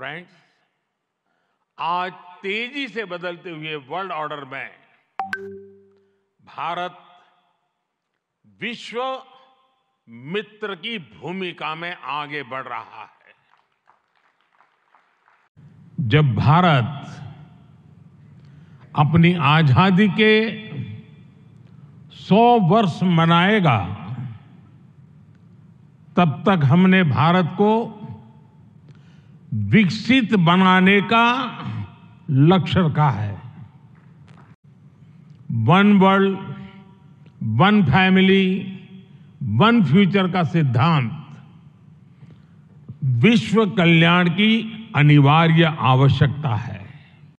friends आज तेजी से बदलते हुए वर्ल्ड ऑर्डर में भारत विश्व मित्र की भूमिका में आगे बढ़ रहा है जब भारत अपनी आजादी के 100 वर्ष मनाएगा तब तक हमने भारत को विकसित बनाने का लक्ष्य रखा है one world one family one future का सिद्धांत विश्व कल्याण की अनिवार्य आवश्यकता है